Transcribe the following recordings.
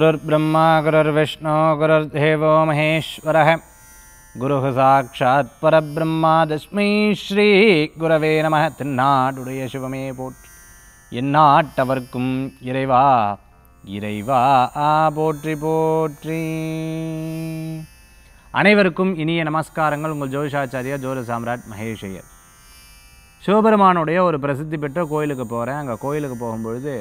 குருர் குருர் பிரம்மா விஷ்ணு குருர் தேவோ மகேஸ்வர குரு சாட்சாத் பரபிரம்மா தஸ்மை ஸ்ரீ குரவே நம திருநாடுடைய சிவமே போற்றி எந்நாட்டவர்க்கும் இறைவா இறைவா ஆ போற்றி போற்றி அனைவருக்கும் இனிய நமஸ்காரங்கள் உங்கள் ஜோதிஷாச்சாரியா ஜோதி சாம்ராட் மகேஷையர் சிவபெருமானுடைய ஒரு பிரசித்தி பெற்ற கோயிலுக்கு போகிறேன் அங்கே கோயிலுக்கு போகும்பொழுது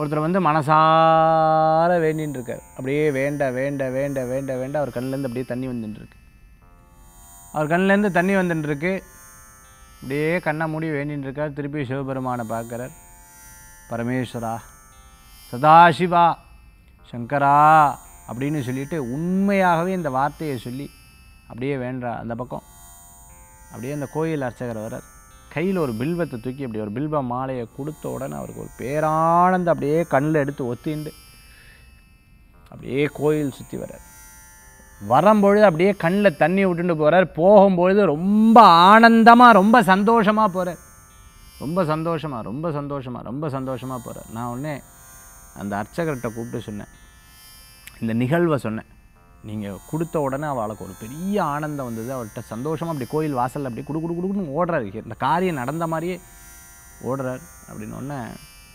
ஒருத்தர் வந்து மனசார வேண்டின்னு இருக்கார் அப்படியே வேண்ட வேண்ட வேண்ட வேண்ட வேண்ட அவர் கண்ணிலேருந்து அப்படியே தண்ணி வந்துட்டுருக்கு அவர் கண்ணிலேருந்து தண்ணி வந்துட்டுருக்கு அப்படியே கண்ணை மூடி வேண்டின்னு இருக்கார் திருப்பி சிவபெருமானை பார்க்குறார் பரமேஸ்வரா சதாசிவா சங்கரா அப்படின்னு சொல்லிட்டு உண்மையாகவே இந்த வார்த்தையை சொல்லி அப்படியே வேண்டாம் அந்த பக்கம் அப்படியே அந்த கோயில் அர்ச்சகர் வர்றார் கையில் ஒரு பில்வத்தை தூக்கி அப்படி ஒரு பில்வ மாலையை கொடுத்த உடனே அவருக்கு ஒரு பேரானந்த அப்படியே கண்ணில் எடுத்து ஒத்திண்டு அப்படியே கோயில் சுற்றி வர்றார் வரும்பொழுது அப்படியே கண்ணில் தண்ணி விட்டுட்டு போகிறார் போகும்பொழுது ரொம்ப ஆனந்தமாக ரொம்ப சந்தோஷமாக போகிறார் ரொம்ப சந்தோஷமாக ரொம்ப சந்தோஷமாக ரொம்ப சந்தோஷமாக போகிறார் நான் உடனே அந்த அர்ச்சகர்கிட்ட கூப்பிட்டு சொன்னேன் இந்த நிகழ்வை சொன்னேன் நீங்கள் கொடுத்த உடனே அவளுக்கு ஒரு பெரிய ஆனந்தம் வந்தது அவர்கிட்ட சந்தோஷமாக அப்படி கோயில் வாசலில் அப்படி குடு குடு குடுன்னு ஓடுறாரு இந்த காரியம் நடந்த மாதிரியே ஓடுறார் ஒன்று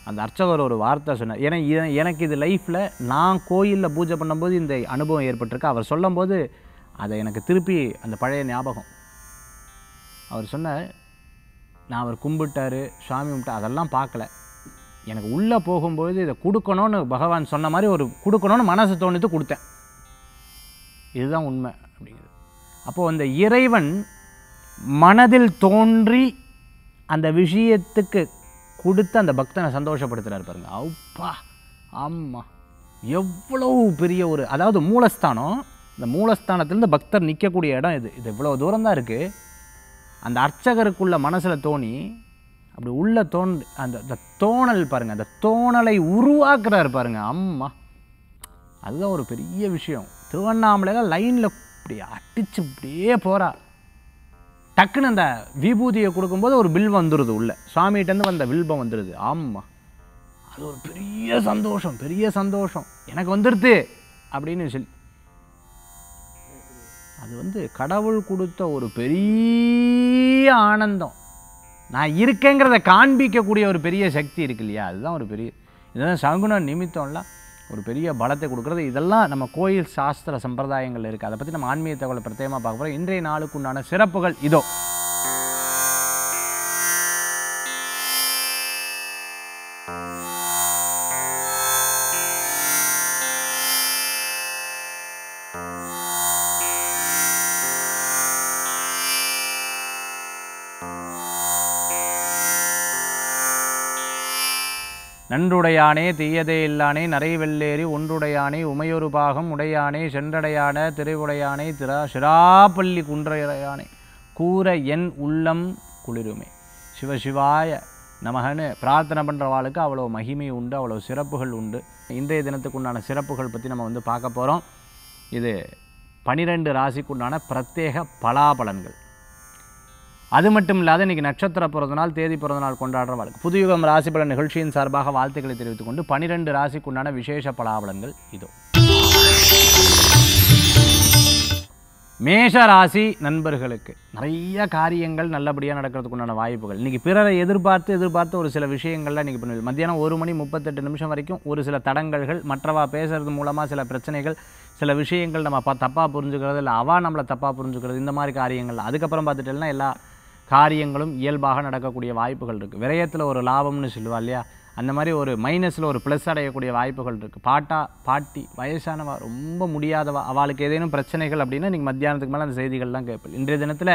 அந்த அர்ச்சகர் ஒரு வார்த்தை சொன்னார் ஏன்னா எனக்கு இது லைஃப்பில் நான் கோயிலில் பூஜை பண்ணும்போது இந்த அனுபவம் ஏற்பட்டிருக்கு அவர் சொல்லும்போது அதை எனக்கு திருப்பி அந்த பழைய ஞாபகம் அவர் சொன்னார் நான் அவர் கும்பிட்டார் சுவாமி கும்பிட்டு அதெல்லாம் பார்க்கல எனக்கு உள்ளே போகும்போது இதை கொடுக்கணும்னு பகவான் சொன்ன மாதிரி ஒரு கொடுக்கணும்னு மனசு தோணித்து கொடுத்தேன் இதுதான் உண்மை அப்படிங்கிறது அப்போது அந்த இறைவன் மனதில் தோன்றி அந்த விஷயத்துக்கு கொடுத்து அந்த பக்தனை சந்தோஷப்படுத்துகிறார் பாருங்க அப்பா ஆமாம் எவ்வளோ பெரிய ஒரு அதாவது மூலஸ்தானம் இந்த மூலஸ்தானத்துலேருந்து பக்தர் நிற்கக்கூடிய இடம் இது இது இவ்வளோ தூரம் தான் இருக்குது அந்த அர்ச்சகருக்குள்ள மனசில் தோணி அப்படி உள்ளே தோன் அந்த அந்த தோணல் பாருங்கள் அந்த தோணலை உருவாக்குறாரு பாருங்கள் அம்மா அதுதான் ஒரு பெரிய விஷயம் திருவண்ணாமலையில் லைனில் இப்படி அடித்து இப்படியே போகிறா டக்குன்னு அந்த விபூதியை கொடுக்கும்போது ஒரு பில் வந்துடுது உள்ளே சுவாமிகிட்டேருந்து வந்த வில்பம் வந்துடுது ஆமாம் அது ஒரு பெரிய சந்தோஷம் பெரிய சந்தோஷம் எனக்கு வந்துடுது அப்படின்னு சொல்லி அது வந்து கடவுள் கொடுத்த ஒரு பெரிய ஆனந்தம் நான் இருக்கேங்கிறத காண்பிக்கக்கூடிய ஒரு பெரிய சக்தி இருக்கு இல்லையா அதுதான் ஒரு பெரிய இதுதான் சகுன நிமித்தம்லாம் ஒரு பெரிய பலத்தை கொடுக்குறது இதெல்லாம் நம்ம கோயில் சாஸ்திர சம்பிரதாயங்கள் இருக்குது அதை பற்றி நம்ம ஆன்மீக பிரத்யேகமாக பார்க்க போகிறோம் இன்றைய நாளுக்கு உண்டான சிறப்புகள் இதோ நன்றுடையானே தீயதே இல்லானே நரை வெள்ளேறி ஒன்றுடையானே உமையொரு பாகம் உடையானே சென்றடையான திரைவுடையானே திரா சிராப்பள்ளி குன்றையானே கூற என் உள்ளம் குளிருமே சிவசிவாய நமகன்னு பிரார்த்தனை பண்ணுறவாளுக்கு அவ்வளோ மகிமை உண்டு அவ்வளோ சிறப்புகள் உண்டு இன்றைய தினத்துக்கு உண்டான சிறப்புகள் பற்றி நம்ம வந்து பார்க்க போகிறோம் இது பனிரெண்டு ராசிக்குண்டான பிரத்யேக பலாபலன்கள் அது மட்டும் இல்லாத இன்றைக்கி நட்சத்திர பிறந்தநாள் தேதி பிறந்த நாள் கொண்டாடுற வாழ்க்கை புதுயுகம் ராசி பல நிகழ்ச்சியின் சார்பாக வாழ்த்துக்களை தெரிவித்துக் கொண்டு பனிரெண்டு ராசிக்குண்டான விசேஷ பலாபலங்கள் இதோ மேஷ ராசி நண்பர்களுக்கு நிறைய காரியங்கள் நல்லபடியாக நடக்கிறதுக்கு உண்டான வாய்ப்புகள் இன்றைக்கி பிறரை எதிர்பார்த்து எதிர்பார்த்து ஒரு சில விஷயங்கள்லாம் இன்றைக்கி பண்ணுவீங்க மத்தியானம் ஒரு மணி முப்பத்தெட்டு நிமிஷம் வரைக்கும் ஒரு சில தடங்கல்கள் மற்றவா பேசுகிறது மூலமாக சில பிரச்சனைகள் சில விஷயங்கள் நம்ம பா தப்பாக புரிஞ்சுக்கிறது இல்லை அவா நம்மளை தப்பாக புரிஞ்சுக்கிறது இந்த மாதிரி காரியங்கள் அதுக்கப்புறம் பார்த்துட்டேன்னா எல்லா காரியங்களும் இயல்பாக நடக்கக்கூடிய வாய்ப்புகள் இருக்குது விரயத்தில் ஒரு லாபம்னு சொல்லுவா இல்லையா அந்த மாதிரி ஒரு மைனஸில் ஒரு ப்ளஸ் அடையக்கூடிய வாய்ப்புகள் இருக்குது பாட்டா பாட்டி வயசானவா ரொம்ப முடியாதவா அவளுக்கு ஏதேனும் பிரச்சனைகள் அப்படின்னா நீங்கள் மத்தியானத்துக்கு மேலே அந்த செய்திகள்லாம் கேட்பேன் இன்றைய தினத்தில்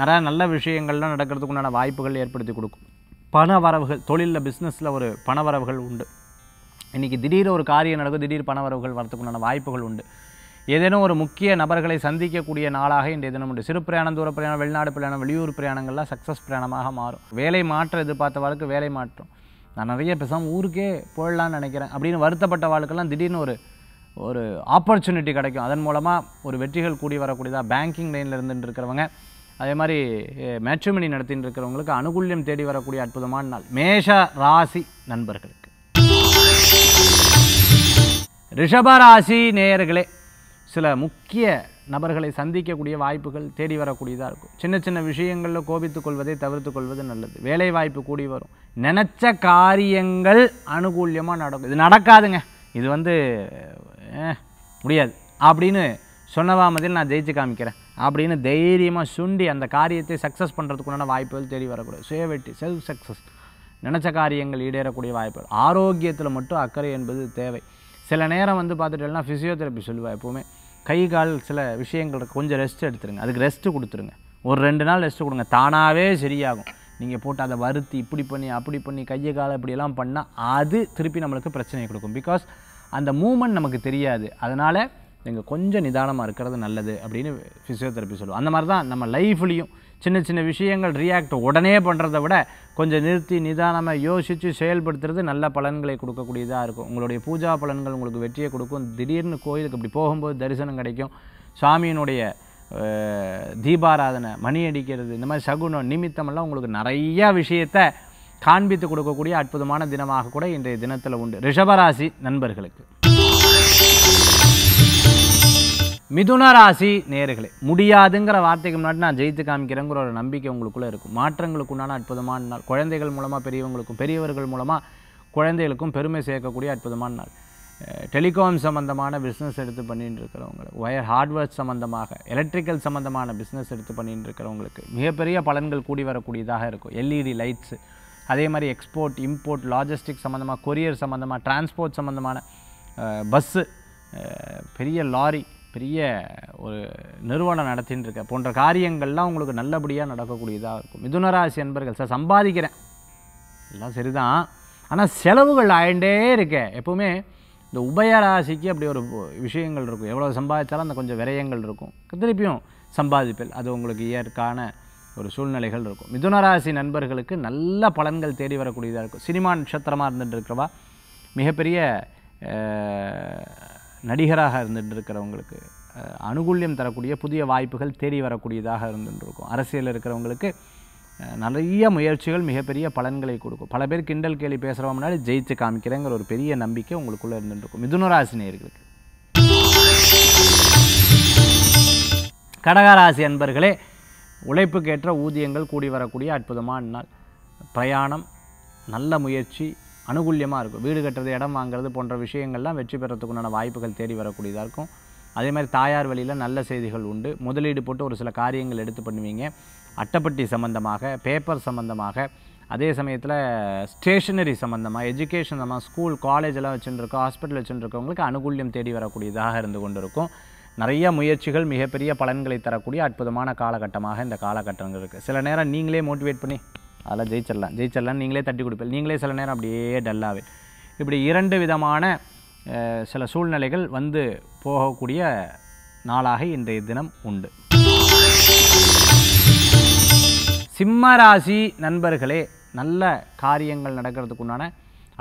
நிறையா நல்ல விஷயங்கள்லாம் நடக்கிறதுக்கு உண்டான வாய்ப்புகள் ஏற்படுத்தி கொடுக்கும் பண வரவுகள் தொழிலில் பிஸ்னஸில் ஒரு பண வரவுகள் உண்டு இன்றைக்கி திடீர் ஒரு காரியம் நடக்கும் திடீர் பண வரவுகள் வரத்துக்குண்டான வாய்ப்புகள் உண்டு ஏதேனும் ஒரு முக்கிய நபர்களை சந்திக்கக்கூடிய நாளாக இன்றைய தினம் உண்டு சிறு பிரயாணம் தூர பிரயாணம் வெளிநாடு பிரயாணம் வெளியூர் பிரயாணங்கள்லாம் சக்ஸஸ் பிரயாணமாக மாறும் வேலை மாற்றம் எதிர்பார்த்த வாழ்க்கை வேலை மாற்றம் நான் நிறைய பேசாமல் ஊருக்கே போயிடலான்னு நினைக்கிறேன் அப்படின்னு வருத்தப்பட்ட வாழ்க்கெல்லாம் திடீர்னு ஒரு ஒரு ஆப்பர்ச்சுனிட்டி கிடைக்கும் அதன் மூலமாக ஒரு வெற்றிகள் கூடி வரக்கூடியதாக பேங்கிங் லைனில் இருந்துட்டு இருக்கிறவங்க அதே மாதிரி மேட்சுமணி நடத்தின்னு இருக்கிறவங்களுக்கு அனுகூல்யம் தேடி வரக்கூடிய அற்புதமான நாள் மேஷ ராசி நண்பர்களுக்கு ரிஷபராசி நேயர்களே சில முக்கிய நபர்களை சந்திக்கக்கூடிய வாய்ப்புகள் தேடி வரக்கூடியதாக இருக்கும் சின்ன சின்ன விஷயங்களில் கோபித்துக் கொள்வதை தவிர்த்து கொள்வது நல்லது வேலை வாய்ப்பு கூடி வரும் நினச்ச காரியங்கள் அனுகூல்யமாக நடக்கும் இது நடக்காதுங்க இது வந்து முடியாது அப்படின்னு சொன்னவா மதில் நான் ஜெயிச்சு காமிக்கிறேன் அப்படின்னு தைரியமாக சுண்டி அந்த காரியத்தை சக்ஸஸ் பண்ணுறதுக்குண்டான வாய்ப்புகள் தேடி வரக்கூடாது சுயவெட்டி செல்ஃப் சக்ஸஸ் நினச்ச காரியங்கள் ஈடேறக்கூடிய வாய்ப்புகள் ஆரோக்கியத்தில் மட்டும் அக்கறை என்பது தேவை சில நேரம் வந்து பார்த்துட்டோம்னா ஃபிசியோதெரப்பி சொல்லுவேன் எப்போவுமே கை கால் சில விஷயங்கள் கொஞ்சம் ரெஸ்ட் எடுத்துருங்க அதுக்கு ரெஸ்ட்டு கொடுத்துருங்க ஒரு ரெண்டு நாள் ரெஸ்ட்டு கொடுங்க தானாகவே சரியாகும் நீங்கள் போட்டு அதை வருத்தி இப்படி பண்ணி அப்படி பண்ணி கையை காலை இப்படியெல்லாம் பண்ணால் அது திருப்பி நம்மளுக்கு பிரச்சனையை கொடுக்கும் பிகாஸ் அந்த மூமெண்ட் நமக்கு தெரியாது அதனால் நீங்கள் கொஞ்சம் நிதானமாக இருக்கிறது நல்லது அப்படின்னு ஃபிசியோதெரப்பி சொல்லுவோம் அந்த மாதிரி தான் நம்ம லைஃப்லேயும் சின்ன சின்ன விஷயங்கள் ரியாக்ட் உடனே பண்ணுறத விட கொஞ்சம் நிறுத்தி நிதானமாக யோசித்து செயல்படுத்துறது நல்ல பலன்களை கொடுக்கக்கூடியதாக இருக்கும் உங்களுடைய பூஜா பலன்கள் உங்களுக்கு வெற்றியை கொடுக்கும் திடீர்னு கோயிலுக்கு இப்படி போகும்போது தரிசனம் கிடைக்கும் சாமியினுடைய தீபாராதனை மணி அடிக்கிறது இந்த மாதிரி சகுனம் நிமித்தமெல்லாம் உங்களுக்கு நிறையா விஷயத்தை காண்பித்து கொடுக்கக்கூடிய அற்புதமான தினமாக கூட இன்றைய தினத்தில் உண்டு ரிஷபராசி நண்பர்களுக்கு மிதுன ராசி நேர்களே முடியாதுங்கிற வார்த்தைக்கு முன்னாடி நான் ஜெயித்து காமிக்கிறேங்கிற ஒரு நம்பிக்கை உங்களுக்குள்ளே இருக்கும் மாற்றங்களுக்கு உண்டான அற்புதமான நாள் குழந்தைகள் மூலமாக பெரியவங்களுக்கும் பெரியவர்கள் மூலமாக குழந்தைகளுக்கும் பெருமை சேர்க்கக்கூடிய அற்புதமான நாள் டெலிகாம் சம்மந்தமான பிஸ்னஸ் எடுத்து பண்ணிட்டு இருக்கிறவங்க ஒயர் ஹார்ட்வேர் சம்மந்தமாக எலக்ட்ரிக்கல் சம்மந்தமான பிஸ்னஸ் எடுத்து பண்ணிட்டு இருக்கிறவங்களுக்கு மிகப்பெரிய பலன்கள் கூடி வரக்கூடியதாக இருக்கும் எல்இடி லைட்ஸு அதே மாதிரி எக்ஸ்போர்ட் இம்போர்ட் லாஜிஸ்டிக் சம்மந்தமாக கொரியர் சம்மந்தமாக டிரான்ஸ்போர்ட் சம்மந்தமான பஸ்ஸு பெரிய லாரி பெரிய ஒரு நிறுவனம் நடத்தின்னு இருக்க போன்ற காரியங்கள்லாம் உங்களுக்கு நல்லபடியாக நடக்கக்கூடியதாக இருக்கும் மிதுனராசி அன்பர்கள் சார் சம்பாதிக்கிறேன் எல்லாம் சரிதான் ஆனால் செலவுகள் ஆயிண்டே இருக்க எப்போவுமே இந்த உபயராசிக்கு அப்படி ஒரு விஷயங்கள் இருக்கும் எவ்வளோ சம்பாதித்தாலும் அந்த கொஞ்சம் விரயங்கள் இருக்கும் திருப்பியும் சம்பாதிப்பில் அது உங்களுக்கு இயற்கான ஒரு சூழ்நிலைகள் இருக்கும் மிதுனராசி நண்பர்களுக்கு நல்ல பலன்கள் தேடி வரக்கூடியதாக இருக்கும் சினிமா நட்சத்திரமாக இருந்துகிட்டு இருக்கிறவா மிகப்பெரிய நடிகராக இருந்துட்டு இருக்கிறவங்களுக்கு அனுகூல்யம் தரக்கூடிய புதிய வாய்ப்புகள் தேடி வரக்கூடியதாக இருந்துருக்கும் அரசியலில் இருக்கிறவங்களுக்கு நிறைய முயற்சிகள் மிகப்பெரிய பலன்களை கொடுக்கும் பல பேர் கிண்டல் கேலி பேசுகிறவங்க முன்னாடி ஜெயித்து காமிக்கிறேங்கிற ஒரு பெரிய நம்பிக்கை உங்களுக்குள்ளே இருந்துருக்கும் மிதுனராசினியர்களுக்கு கடகராசி அன்பர்களே உழைப்புக்கேற்ற ஊதியங்கள் கூடி வரக்கூடிய அற்புதமான நாள் பிரயாணம் நல்ல முயற்சி அனுகூல்யமாக இருக்கும் வீடு கட்டுறது இடம் வாங்குறது போன்ற விஷயங்கள்லாம் வெற்றி பெறத்துக்குண்டான வாய்ப்புகள் தேடி வரக்கூடியதாக இருக்கும் அதே மாதிரி தாயார் வழியில் நல்ல செய்திகள் உண்டு முதலீடு போட்டு ஒரு சில காரியங்கள் எடுத்து பண்ணுவீங்க அட்டப்பட்டி சம்மந்தமாக பேப்பர் சம்மந்தமாக அதே சமயத்தில் ஸ்டேஷனரி சம்மந்தமாக எஜுகேஷன் சம்மந்தமாக ஸ்கூல் காலேஜெல்லாம் வச்சுருக்கோம் ஹாஸ்பிட்டல் வச்சுருக்கவங்களுக்கு அனுகூல்யம் தேடி வரக்கூடியதாக இருந்து கொண்டு இருக்கும் நிறைய முயற்சிகள் மிகப்பெரிய பலன்களை தரக்கூடிய அற்புதமான காலகட்டமாக இந்த காலகட்டங்கள் இருக்குது சில நேரம் நீங்களே மோட்டிவேட் பண்ணி அதில் ஜெயிச்சிடலாம் ஜெயிச்சிடலாம் நீங்களே தட்டி கொடுப்பீங்க நீங்களே சில நேரம் அப்படியே டல்லாவே இப்படி இரண்டு விதமான சில சூழ்நிலைகள் வந்து போகக்கூடிய நாளாக இன்றைய தினம் உண்டு சிம்மராசி நண்பர்களே நல்ல காரியங்கள் நடக்கிறதுக்குண்டான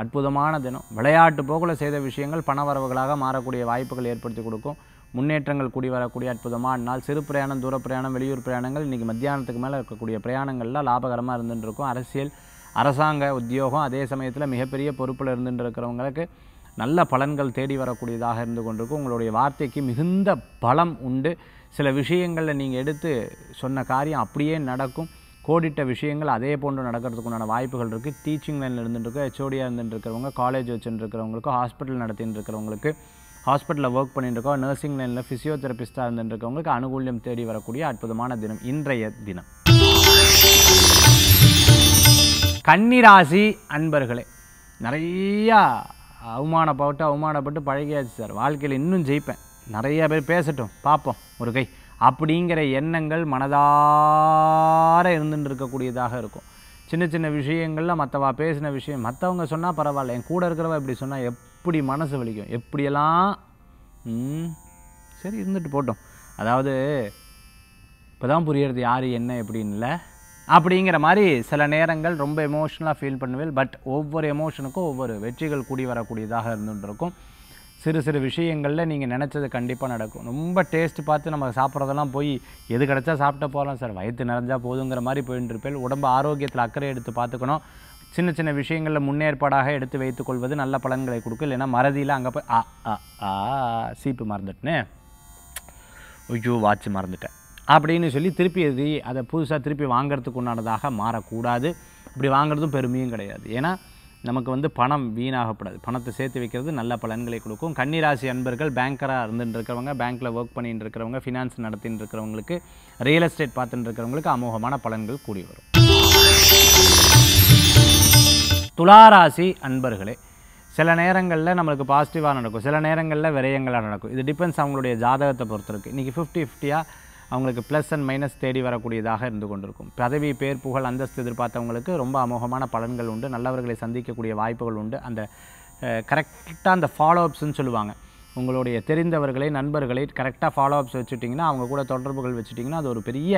அற்புதமான தினம் விளையாட்டு போக்கில் செய்த விஷயங்கள் பணவரவுகளாக மாறக்கூடிய வாய்ப்புகள் ஏற்படுத்தி கொடுக்கும் முன்னேற்றங்கள் கூடி வரக்கூடிய அற்புதமான நாள் சிறு பிரயாணம் தூர பிரயாணம் வெளியூர் பிரயாணங்கள் இன்றைக்கி மத்தியானத்துக்கு மேலே இருக்கக்கூடிய பிரயாணங்கள்லாம் லாபகரமாக இருந்துகிட்டு அரசியல் அரசாங்க உத்தியோகம் அதே சமயத்தில் மிகப்பெரிய பொறுப்பில் இருந்துட்டு இருக்கிறவங்களுக்கு நல்ல பலன்கள் தேடி வரக்கூடியதாக இருந்து கொண்டிருக்கும் உங்களுடைய வார்த்தைக்கு மிகுந்த பலம் உண்டு சில விஷயங்களில் நீங்கள் எடுத்து சொன்ன காரியம் அப்படியே நடக்கும் கோடிட்ட விஷயங்கள் அதே போன்று நடக்கிறதுக்குண்டான வாய்ப்புகள் இருக்குது டீச்சிங் லைனில் இருந்துட்டுருக்க ஹெச்ஓடியாக இருக்கிறவங்க காலேஜ் இருக்கிறவங்களுக்கு ஹாஸ்பிட்டல் நடத்தின்னு இருக்கிறவங்களுக்கு ஹாஸ்பிட்டலில் ஒர்க் பண்ணிட்டுருக்கோம் நர்சிங் லைனில் ஃபிசியோதெரபிஸ்ட்டாக இருக்கவங்களுக்கு அனுகூல்யம் தேடி வரக்கூடிய அற்புதமான தினம் இன்றைய தினம் கன்னிராசி அன்பர்களே நிறையா அவமானப்பட்டு அவமானப்பட்டு பழகியாச்சு சார் வாழ்க்கையில் இன்னும் ஜெயிப்பேன் நிறையா பேர் பேசட்டும் பார்ப்போம் ஒரு கை அப்படிங்கிற எண்ணங்கள் மனதார இருந்துட்டு இருக்கக்கூடியதாக இருக்கும் சின்ன சின்ன விஷயங்களில் மற்றவா பேசின விஷயம் மற்றவங்க சொன்னால் பரவாயில்ல என் கூட இருக்கிறவ இப்படி சொன்னால் எப்படி மனசு வலிக்கும் எப்படியெல்லாம் சரி இருந்துட்டு போட்டோம் அதாவது இப்போ தான் புரியறது யார் என்ன எப்படின்னு இல்லை அப்படிங்கிற மாதிரி சில நேரங்கள் ரொம்ப எமோஷ்னலாக ஃபீல் பண்ணுவேன் பட் ஒவ்வொரு எமோஷனுக்கும் ஒவ்வொரு வெற்றிகள் கூடி வரக்கூடியதாக இருந்துகிட்டு இருக்கும் சிறு சிறு விஷயங்களில் நீங்கள் நினச்சது கண்டிப்பாக நடக்கும் ரொம்ப டேஸ்ட் பார்த்து நம்ம சாப்பிட்றதெல்லாம் போய் எது கிடச்சா சாப்பிட்ட போகலாம் சார் வயிற்று நிறைஞ்சா போதுங்கிற மாதிரி இருப்பேன் உடம்பு ஆரோக்கியத்தில் அக்கறை எடுத்து பார்த்துக்கணும் சின்ன சின்ன விஷயங்களில் முன்னேற்பாடாக எடுத்து வைத்துக்கொள்வது நல்ல பலன்களை கொடுக்கும் இல்லைன்னா மறதியில் அங்கே போய் ஆ ஆ ஆ சீப்பு மறந்துட்டேன்னு ஐயோ வாட்ச் மறந்துட்டேன் அப்படின்னு சொல்லி திருப்பி எது அதை புதுசாக திருப்பி வாங்கிறதுக்கு உண்டானதாக மாறக்கூடாது இப்படி வாங்குறதும் பெருமையும் கிடையாது ஏன்னா நமக்கு வந்து பணம் வீணாகப்படாது பணத்தை சேர்த்து வைக்கிறது நல்ல பலன்களை கொடுக்கும் கன்னிராசி அன்பர்கள் பேங்கராக இருந்துட்டு இருக்கிறவங்க பேங்க்கில் ஒர்க் பண்ணிகிட்டு இருக்கிறவங்க ஃபினான்ஸ் நடத்திட்டு இருக்கிறவங்களுக்கு ரியல் எஸ்டேட் பார்த்துட்டு இருக்கிறவங்களுக்கு அமோகமான பலன்கள் கூடி வரும் துளாராசி அன்பர்களே சில நேரங்களில் நம்மளுக்கு பாசிட்டிவாக நடக்கும் சில நேரங்களில் விரயங்களாக நடக்கும் இது டிபெண்ட்ஸ் அவங்களுடைய ஜாதகத்தை பொறுத்திருக்கு இன்றைக்கி ஃபிஃப்டி ஃபிஃப்டியாக அவங்களுக்கு ப்ளஸ் அண்ட் மைனஸ் தேடி வரக்கூடியதாக இருந்து கொண்டிருக்கும் பதவி பேர் புகழ் அந்தஸ்து எதிர்பார்த்தவங்களுக்கு ரொம்ப அமோகமான பலன்கள் உண்டு நல்லவர்களை சந்திக்கக்கூடிய வாய்ப்புகள் உண்டு அந்த கரெக்டாக அந்த ஃபாலோ அப்ஸ்ன்னு சொல்லுவாங்க உங்களுடைய தெரிந்தவர்களை நண்பர்களை கரெக்டாக ஃபாலோ அப்ஸ் வச்சுட்டிங்கன்னா அவங்க கூட தொடர்புகள் வச்சுட்டிங்கன்னா அது ஒரு பெரிய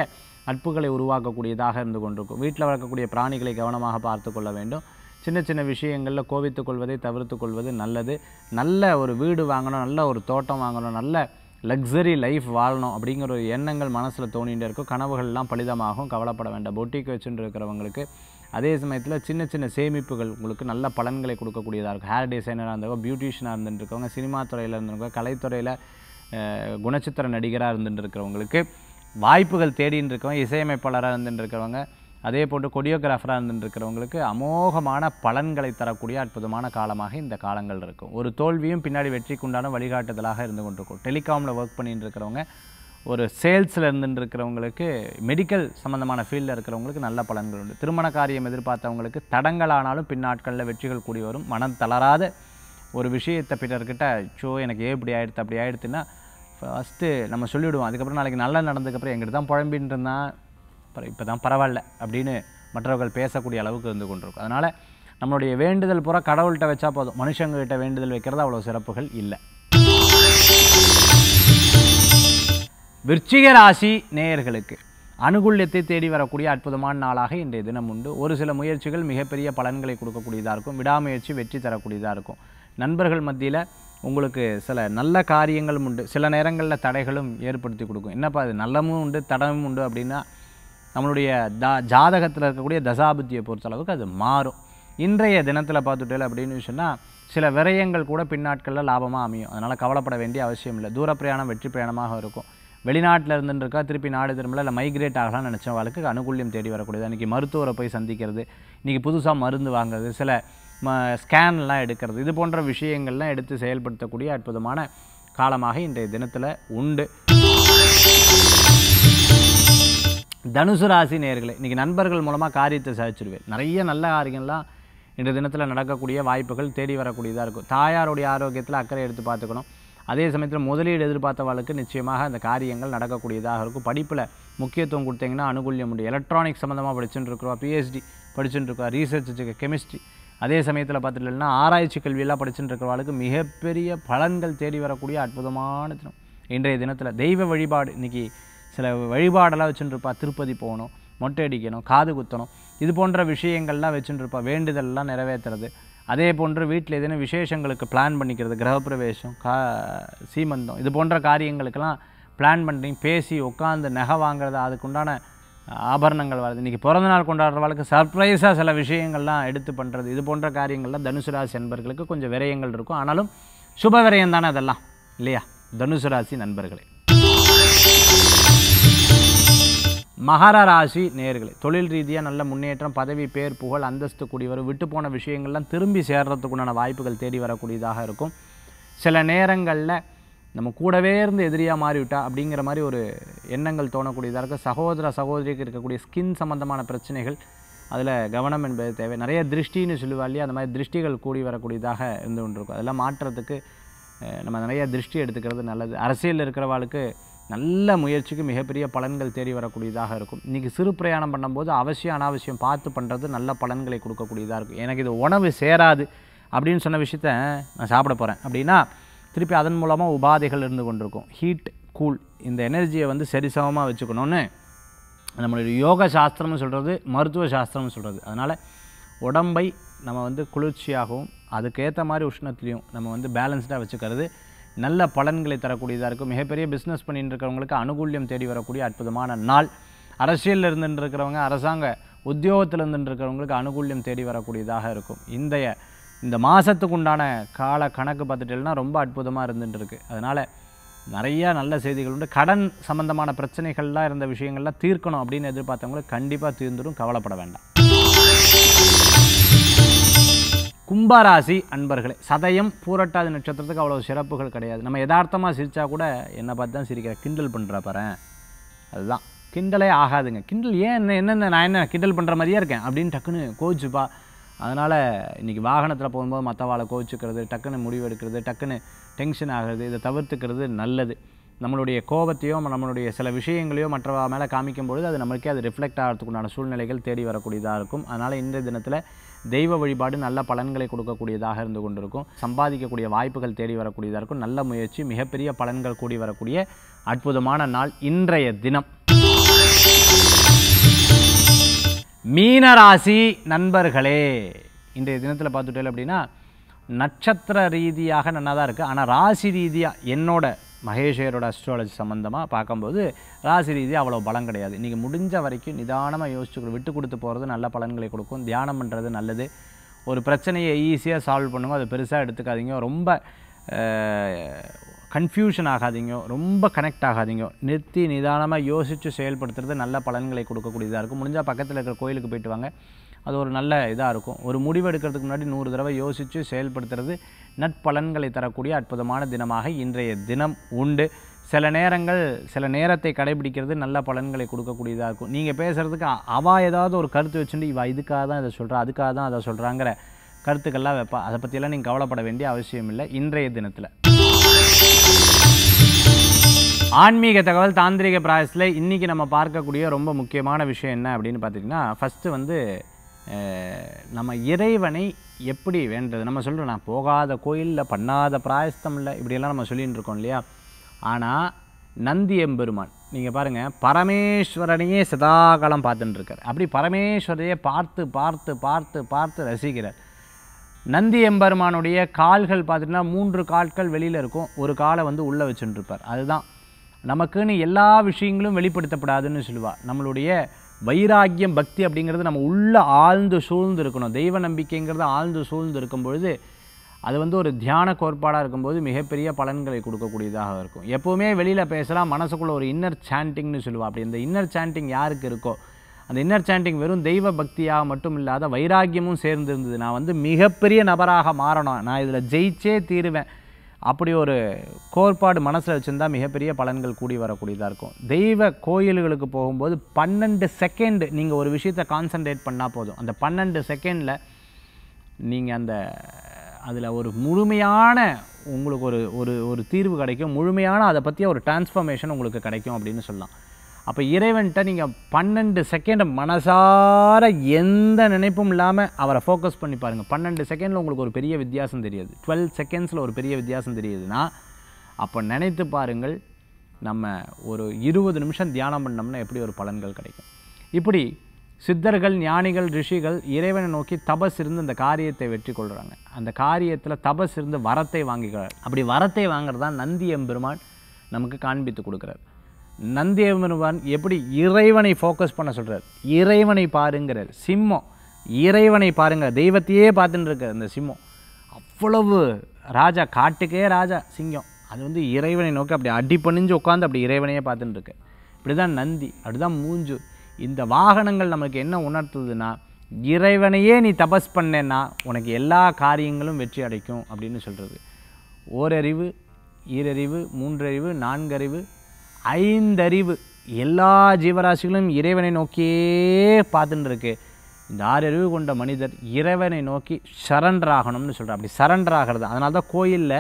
நட்புகளை உருவாக்கக்கூடியதாக இருந்து கொண்டிருக்கும் வீட்டில் வளர்க்கக்கூடிய பிராணிகளை கவனமாக பார்த்து கொள்ள வேண்டும் சின்ன சின்ன விஷயங்களில் கோவித்துக்கொள்வதை கொள்வதை தவிர்த்து கொள்வது நல்லது நல்ல ஒரு வீடு வாங்கணும் நல்ல ஒரு தோட்டம் வாங்கணும் நல்ல லக்ஸரி லைஃப் வாழணும் அப்படிங்கிற ஒரு எண்ணங்கள் மனசில் தோணிகிட்டு இருக்கும் கனவுகள்லாம் பலிதமாகும் கவலைப்பட வேண்டாம் பொட்டிக் வச்சுட்டு இருக்கிறவங்களுக்கு அதே சமயத்தில் சின்ன சின்ன சேமிப்புகள் உங்களுக்கு நல்ல பலன்களை கொடுக்கக்கூடியதாக இருக்கும் ஹேர் டிசைனராக இருந்தவங்க பியூட்டிஷியனாக இருந்துட்டுருக்கவங்க சினிமா துறையில் இருந்திருக்கவங்க கலைத்துறையில் குணச்சித்திர நடிகராக இருந்துட்டு இருக்கிறவங்களுக்கு வாய்ப்புகள் தேடின்னு இருக்கவங்க இசையமைப்பாளராக இருந்துட்டு இருக்கிறவங்க அதே போன்று கொடியோகிராஃபராக இருந்துருக்கிறவங்களுக்கு அமோகமான பலன்களை தரக்கூடிய அற்புதமான காலமாக இந்த காலங்கள் இருக்கும் ஒரு தோல்வியும் பின்னாடி வெற்றிக்குண்டான வழிகாட்டுதலாக இருந்து கொண்டிருக்கும் டெலிகாமில் ஒர்க் பண்ணிட்டு இருக்கிறவங்க ஒரு சேல்ஸில் இருந்துருக்கிறவங்களுக்கு மெடிக்கல் சம்மந்தமான ஃபீல்டில் இருக்கிறவங்களுக்கு நல்ல பலன்கள் உண்டு திருமண காரியம் எதிர்பார்த்தவங்களுக்கு தடங்களானாலும் பின்னாட்களில் வெற்றிகள் கூடி வரும் மனம் தளராத ஒரு விஷயத்தை பிறர்கிட்ட ஷோ எனக்கு ஏ இப்படி ஆகிடுது அப்படி ஆகிடுத்துன்னா ஃபஸ்ட்டு நம்ம சொல்லிவிடுவோம் அதுக்கப்புறம் நாளைக்கு நல்லா நடந்ததுக்கப்புறம் எங்கிட்ட தான் புழம்பின்னு இப்போ தான் பரவாயில்ல அப்படின்னு மற்றவர்கள் பேசக்கூடிய அளவுக்கு இருந்து கொண்டிருக்கும் அதனால் நம்மளுடைய வேண்டுதல் பூரா கடவுள்கிட்ட வச்சா போதும் மனுஷங்ககிட்ட வேண்டுதல் வைக்கிறது அவ்வளோ சிறப்புகள் இல்லை விருச்சிக ராசி நேயர்களுக்கு அனுகூல்யத்தை தேடி வரக்கூடிய அற்புதமான நாளாக இன்றைய தினம் உண்டு ஒரு சில முயற்சிகள் மிகப்பெரிய பலன்களை கொடுக்கக்கூடியதாக இருக்கும் விடாமுயற்சி வெற்றி தரக்கூடியதாக இருக்கும் நண்பர்கள் மத்தியில் உங்களுக்கு சில நல்ல காரியங்களும் உண்டு சில நேரங்களில் தடைகளும் ஏற்படுத்தி கொடுக்கும் என்னப்பா அது நல்லமும் உண்டு தடமும் உண்டு அப்படின்னா நம்மளுடைய தா ஜாதகத்தில் இருக்கக்கூடிய தசாபுத்தியை பொறுத்தளவுக்கு அது மாறும் இன்றைய தினத்தில் பார்த்துட்டேல அப்படின்னு சொன்னால் சில விரயங்கள் கூட பின்னாட்களில் லாபமாக அமையும் அதனால் கவலைப்பட வேண்டிய அவசியம் இல்லை தூர பிரயாணம் வெற்றி பிரயாணமாக இருக்கும் வெளிநாட்டில் இருந்துருக்கா திருப்பி நாடு திரும்பல இல்லை மைக்ரேட் ஆகலாம்னு நினச்ச வாழ்க்கை அனுகூலியம் தேடி வரக்கூடியது அன்றைக்கி மருத்துவரை போய் சந்திக்கிறது இன்றைக்கி புதுசாக மருந்து வாங்குறது சில ம ஸ்கேன்லாம் எடுக்கிறது இது போன்ற விஷயங்கள்லாம் எடுத்து செயல்படுத்தக்கூடிய அற்புதமான காலமாக இன்றைய தினத்தில் உண்டு தனுசு ராசி நேர்களை இன்றைக்கி நண்பர்கள் மூலமாக காரியத்தை சாதிச்சிருவேன் நிறைய நல்ல காரியங்கள்லாம் இன்றைய தினத்தில் நடக்கக்கூடிய வாய்ப்புகள் தேடி வரக்கூடியதாக இருக்கும் தாயாருடைய ஆரோக்கியத்தில் அக்கறை எடுத்து பார்த்துக்கணும் அதே சமயத்தில் முதலீடு எதிர்பார்த்தவர்களுக்கு நிச்சயமாக அந்த காரியங்கள் நடக்கக்கூடியதாக இருக்கும் படிப்பில் முக்கியத்துவம் கொடுத்தீங்கன்னா அனுகூல்யம் உண்டு எலக்ட்ரானிக்ஸ் சம்மந்தமாக படிச்சுட்டு இருக்கிறோம் பிஹெச்டி படிச்சுட்டு ரீசர்ச் வச்சுக்க கெமிஸ்ட்ரி அதே சமயத்தில் பார்த்துட்டுனா ஆராய்ச்சி கல்வியெல்லாம் படிச்சுட்டு இருக்கிறவர்களுக்கு மிகப்பெரிய பலன்கள் தேடி வரக்கூடிய அற்புதமான தினம் இன்றைய தினத்தில் தெய்வ வழிபாடு இன்றைக்கி சில வழிபாடெல்லாம் வச்சுட்டுருப்பா திருப்பதி போகணும் மொட்டை அடிக்கணும் காது குத்தணும் இது போன்ற விஷயங்கள்லாம் வச்சுட்டுருப்பா வேண்டுதல்லாம் நிறைவேற்றுறது அதே போன்று வீட்டில் ஏதேனும் விசேஷங்களுக்கு பிளான் பண்ணிக்கிறது கிரகப்பிரவேசம் கா சீமந்தம் இது போன்ற காரியங்களுக்கெல்லாம் பிளான் பண்ணுறீங்க பேசி உட்காந்து நகை வாங்குறது அதுக்குண்டான ஆபரணங்கள் வருது இன்றைக்கி பிறந்த நாள் வாழ்க்கை சர்ப்ரைஸாக சில விஷயங்கள்லாம் எடுத்து பண்ணுறது இது போன்ற காரியங்கள்லாம் தனுசு ராசி நண்பர்களுக்கு கொஞ்சம் விரயங்கள் இருக்கும் ஆனாலும் சுப விரயம் தானே அதெல்லாம் இல்லையா தனுசு ராசி நண்பர்களே மகர ராசி நேர்களை தொழில் ரீதியாக நல்ல முன்னேற்றம் பதவி பேர் புகழ் அந்தஸ்து கூடி வரும் விட்டு போன விஷயங்கள்லாம் திரும்பி சேர்கிறதுக்குண்டான வாய்ப்புகள் தேடி வரக்கூடியதாக இருக்கும் சில நேரங்களில் நம்ம கூடவே இருந்து எதிரியாக மாறிவிட்டா அப்படிங்கிற மாதிரி ஒரு எண்ணங்கள் தோணக்கூடியதாக இருக்குது சகோதர சகோதரிக்கு இருக்கக்கூடிய ஸ்கின் சம்மந்தமான பிரச்சனைகள் அதில் கவனம் என்பது தேவை நிறைய திருஷ்டின்னு சொல்லுவா இல்லையா அந்த மாதிரி திருஷ்டிகள் கூடி வரக்கூடியதாக இருந்து கொண்டிருக்கும் அதெல்லாம் மாற்றுறதுக்கு நம்ம நிறைய திருஷ்டி எடுத்துக்கிறது நல்லது அரசியலில் இருக்கிறவாளுக்கு நல்ல முயற்சிக்கு மிகப்பெரிய பலன்கள் தேடி வரக்கூடியதாக இருக்கும் இன்றைக்கி சிறு பிரயாணம் பண்ணும்போது அவசியம் அனாவசியம் பார்த்து பண்ணுறது நல்ல பலன்களை கொடுக்கக்கூடியதாக இருக்கும் எனக்கு இது உணவு சேராது அப்படின்னு சொன்ன விஷயத்த நான் சாப்பிட போகிறேன் அப்படின்னா திருப்பி அதன் மூலமாக உபாதைகள் இருந்து கொண்டிருக்கும் ஹீட் கூல் இந்த எனர்ஜியை வந்து சரிசமமாக வச்சுக்கணும்னு நம்மளுடைய யோக சாஸ்திரம்னு சொல்கிறது மருத்துவ சாஸ்திரம்னு சொல்கிறது அதனால் உடம்பை நம்ம வந்து குளிர்ச்சியாகவும் அதுக்கேற்ற மாதிரி உஷ்ணத்துலேயும் நம்ம வந்து பேலன்ஸ்டாக வச்சுக்கிறது நல்ல பலன்களை தரக்கூடியதாக இருக்கும் மிகப்பெரிய பிஸ்னஸ் பண்ணிட்டு இருக்கிறவங்களுக்கு அனுகூல்யம் தேடி வரக்கூடிய அற்புதமான நாள் அரசியலில் இருந்துட்டு இருக்கிறவங்க அரசாங்க உத்தியோகத்தில் இருந்துட்டு இருக்கிறவங்களுக்கு அனுகூல்யம் தேடி வரக்கூடியதாக இருக்கும் இந்தைய இந்த மாதத்துக்கு உண்டான கால கணக்கு பார்த்துட்டேன்னா ரொம்ப அற்புதமாக இருந்துட்டு இருக்குது அதனால் நிறையா நல்ல செய்திகள் உண்டு கடன் சம்மந்தமான பிரச்சனைகள்லாம் இருந்த விஷயங்கள்லாம் தீர்க்கணும் அப்படின்னு எதிர்பார்த்தவங்களுக்கு கண்டிப்பாக தீர்ந்துடும் கவலைப்பட வேண்டாம் கும்பராசி அன்பர்களே சதயம் பூரட்டாதி நட்சத்திரத்துக்கு அவ்வளோ சிறப்புகள் கிடையாது நம்ம யதார்த்தமாக சிரித்தா கூட என்னை பார்த்து தான் சிரிக்கிற கிண்டல் பண்ணுற அதுதான் கிண்டலே ஆகாதுங்க கிண்டல் ஏன் என்ன என்னென்ன நான் என்ன கிண்டல் பண்ணுற மாதிரியே இருக்கேன் அப்படின்னு டக்குன்னு கோச்சுப்பா அதனால் இன்றைக்கி வாகனத்தில் போகும்போது மற்றவாளை கோவிச்சுக்கிறது டக்குன்னு முடிவு எடுக்கிறது டக்குன்னு டென்ஷன் ஆகிறது இதை தவிர்த்துக்கிறது நல்லது நம்மளுடைய கோபத்தையோ நம்மளுடைய சில விஷயங்களையோ மற்றவா மேலே காமிக்கும்பொழுது அது நம்மளுக்கே அது ரிஃப்ளெக்ட் ஆகிறதுக்குண்டான சூழ்நிலைகள் தேடி வரக்கூடியதாக இருக்கும் அதனால் இன்றைய தினத்தில் தெய்வ வழிபாடு நல்ல பலன்களை கொடுக்கக்கூடியதாக இருந்து கொண்டிருக்கும் சம்பாதிக்கக்கூடிய வாய்ப்புகள் தேடி வரக்கூடியதாக இருக்கும் நல்ல முயற்சி மிகப்பெரிய பலன்கள் கூடி வரக்கூடிய அற்புதமான நாள் இன்றைய தினம் மீனராசி நண்பர்களே இன்றைய தினத்தில் பார்த்துட்டேன் அப்படின்னா நட்சத்திர ரீதியாக நல்லா தான் இருக்குது ஆனால் ராசி ரீதியாக என்னோட மகேஷையரோட அஸ்ட்ராலஜி சம்மந்தமாக பார்க்கும்போது ராசி ரீதி அவ்வளோ பலம் கிடையாது நீங்கள் முடிஞ்ச வரைக்கும் நிதானமாக யோசிச்சு விட்டு கொடுத்து போகிறது நல்ல பலன்களை கொடுக்கும் தியானம் பண்ணுறது நல்லது ஒரு பிரச்சனையை ஈஸியாக சால்வ் பண்ணுங்க அதை பெருசாக எடுத்துக்காதீங்க ரொம்ப கன்ஃபியூஷன் ஆகாதீங்க ரொம்ப கனெக்ட் ஆகாதீங்க நிறுத்தி நிதானமாக யோசித்து செயல்படுத்துறது நல்ல பலன்களை கொடுக்கக்கூடியதாக இருக்கும் முடிஞ்சால் பக்கத்தில் இருக்கிற கோயிலுக்கு போயிட்டு வாங்க அது ஒரு நல்ல இதாக இருக்கும் ஒரு முடிவு எடுக்கிறதுக்கு முன்னாடி நூறு தடவை யோசித்து செயல்படுத்துறது நட்பலன்களை தரக்கூடிய அற்புதமான தினமாக இன்றைய தினம் உண்டு சில நேரங்கள் சில நேரத்தை கடைபிடிக்கிறது நல்ல பலன்களை கொடுக்கக்கூடியதாக இருக்கும் நீங்கள் பேசுகிறதுக்கு அவா ஏதாவது ஒரு கருத்து வச்சுட்டு இவள் இதுக்காக தான் இதை சொல்கிறா அதுக்காக தான் அதை சொல்கிறாங்கிற கருத்துக்கள்லாம் வைப்பா அதை பற்றியெல்லாம் நீங்கள் கவலைப்பட வேண்டிய அவசியம் இல்லை இன்றைய தினத்தில் ஆன்மீக தகவல் தாந்திரிக பிராயஸில் இன்றைக்கி நம்ம பார்க்கக்கூடிய ரொம்ப முக்கியமான விஷயம் என்ன அப்படின்னு பார்த்தீங்கன்னா ஃபஸ்ட்டு வந்து நம்ம இறைவனை எப்படி வேண்டது நம்ம சொல்கிறோம் நான் போகாத கோயிலில் பண்ணாத பிராயஸ்தம் இல்லை இப்படியெல்லாம் நம்ம சொல்லிகிட்டு இருக்கோம் இல்லையா ஆனால் நந்தி எம்பெருமான் நீங்கள் பாருங்கள் பரமேஸ்வரனையே சதாகாலம் பார்த்துட்டுருக்கார் அப்படி பரமேஸ்வரையே பார்த்து பார்த்து பார்த்து பார்த்து ரசிக்கிறார் நந்தி எம்பெருமானுடைய கால்கள் பார்த்துட்டிங்கன்னா மூன்று கால்கள் வெளியில் இருக்கும் ஒரு காலை வந்து உள்ளே வச்சுட்டுருப்பார் அதுதான் நமக்குன்னு எல்லா விஷயங்களும் வெளிப்படுத்தப்படாதுன்னு சொல்லுவாள் நம்மளுடைய வைராக்கியம் பக்தி அப்படிங்கிறது நம்ம உள்ளே ஆழ்ந்து சூழ்ந்து இருக்கணும் தெய்வ நம்பிக்கைங்கிறது ஆழ்ந்து சூழ்ந்து இருக்கும் பொழுது அது வந்து ஒரு தியான கோட்பாடாக இருக்கும்போது மிகப்பெரிய பலன்களை கொடுக்கக்கூடியதாக இருக்கும் எப்போவுமே வெளியில் பேசலாம் மனசுக்குள்ளே ஒரு இன்னர் சாண்டிங்னு சொல்லுவாள் அப்படி இந்த இன்னர் சாண்டிங் யாருக்கு இருக்கோ அந்த இன்னர் சாண்டிங் வெறும் தெய்வ பக்தியாக மட்டும் இல்லாத வைராக்கியமும் சேர்ந்து இருந்தது நான் வந்து மிகப்பெரிய நபராக மாறணும் நான் இதில் ஜெயிச்சே தீருவேன் அப்படி ஒரு கோட்பாடு மனசில் வச்சுருந்தா மிகப்பெரிய பலன்கள் கூடி வரக்கூடியதாக இருக்கும் தெய்வ கோயில்களுக்கு போகும்போது பன்னெண்டு செகண்ட் நீங்கள் ஒரு விஷயத்தை கான்சன்ட்ரேட் பண்ணால் போதும் அந்த பன்னெண்டு செகண்டில் நீங்கள் அந்த அதில் ஒரு முழுமையான உங்களுக்கு ஒரு ஒரு ஒரு தீர்வு கிடைக்கும் முழுமையான அதை பற்றிய ஒரு டிரான்ஸ்ஃபர்மேஷன் உங்களுக்கு கிடைக்கும் அப்படின்னு சொல்லலாம் அப்போ இறைவன்கிட்ட நீங்கள் பன்னெண்டு செகண்ட் மனசார எந்த நினைப்பும் இல்லாமல் அவரை ஃபோக்கஸ் பண்ணி பாருங்கள் பன்னெண்டு செகண்டில் உங்களுக்கு ஒரு பெரிய வித்தியாசம் தெரியாது டுவெல் செகண்ட்ஸில் ஒரு பெரிய வித்தியாசம் தெரியுதுன்னா அப்போ நினைத்து பாருங்கள் நம்ம ஒரு இருபது நிமிஷம் தியானம் பண்ணோம்னா எப்படி ஒரு பலன்கள் கிடைக்கும் இப்படி சித்தர்கள் ஞானிகள் ரிஷிகள் இறைவனை நோக்கி தபஸ் இருந்து அந்த காரியத்தை வெற்றி கொள்கிறாங்க அந்த காரியத்தில் தபஸ் இருந்து வரத்தை வாங்கிக்கிறார் அப்படி வரத்தை வாங்குறதான் நந்தி எம்பெருமான் நமக்கு காண்பித்து கொடுக்குறார் நந்தியவனுவான் எப்படி இறைவனை ஃபோக்கஸ் பண்ண சொல்கிறார் இறைவனை பாருங்கிறார் சிம்மம் இறைவனை பாருங்க தெய்வத்தையே பார்த்துட்டு இருக்கார் அந்த சிம்மம் அவ்வளவு ராஜா காட்டுக்கே ராஜா சிங்கம் அது வந்து இறைவனை நோக்கி அப்படி அடி பணிஞ்சு உட்காந்து அப்படி இறைவனையே பார்த்துட்டு இருக்கு இப்படி தான் நந்தி அப்படிதான் மூஞ்சு இந்த வாகனங்கள் நமக்கு என்ன உணர்த்துதுன்னா இறைவனையே நீ தபஸ் பண்ணேன்னா உனக்கு எல்லா காரியங்களும் வெற்றி அடைக்கும் அப்படின்னு சொல்கிறது ஓரறிவு ஈரறிவு மூன்றறிவு நான்கறிவு ஐந்தறிவு எல்லா ஜீவராசிகளும் இறைவனை நோக்கியே பார்த்துட்டு இருக்கு இந்த அறிவு கொண்ட மனிதர் இறைவனை நோக்கி சரண்டர் ஆகணும்னு சொல்கிறார் அப்படி சரண்டர் ஆகிறது அதனால தான் கோயிலில்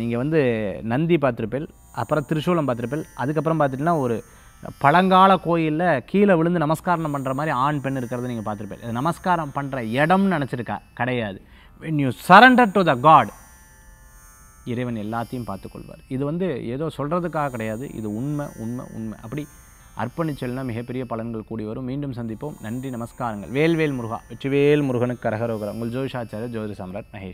நீங்கள் வந்து நந்தி பார்த்துருப்பேன் அப்புறம் திருசூலம் பார்த்துருப்பேன் அதுக்கப்புறம் பார்த்துட்டிங்கன்னா ஒரு பழங்கால கோயிலில் கீழே விழுந்து நமஸ்காரம் பண்ணுற மாதிரி ஆண் பெண் இருக்கிறத நீங்கள் பார்த்துருப்பேன் நமஸ்காரம் பண்ணுற இடம்னு நினச்சிருக்கா கிடையாது when you surrender to the god இறைவன் எல்லாத்தையும் பார்த்துக்கொள்வார் இது வந்து ஏதோ சொல்கிறதுக்காக கிடையாது இது உண்மை உண்மை உண்மை அப்படி அர்ப்பணிச்சல்னால் மிகப்பெரிய பலன்கள் கூடி வரும் மீண்டும் சந்திப்போம் நன்றி நமஸ்காரங்கள் வேல்வேல் முருகா வெற்றிவேல் முருகனுக்கு கரகரோகரம் உங்கள் ஜோதிஷாச்சாரியர் ஜோதி சம்ராட் மகேஷ்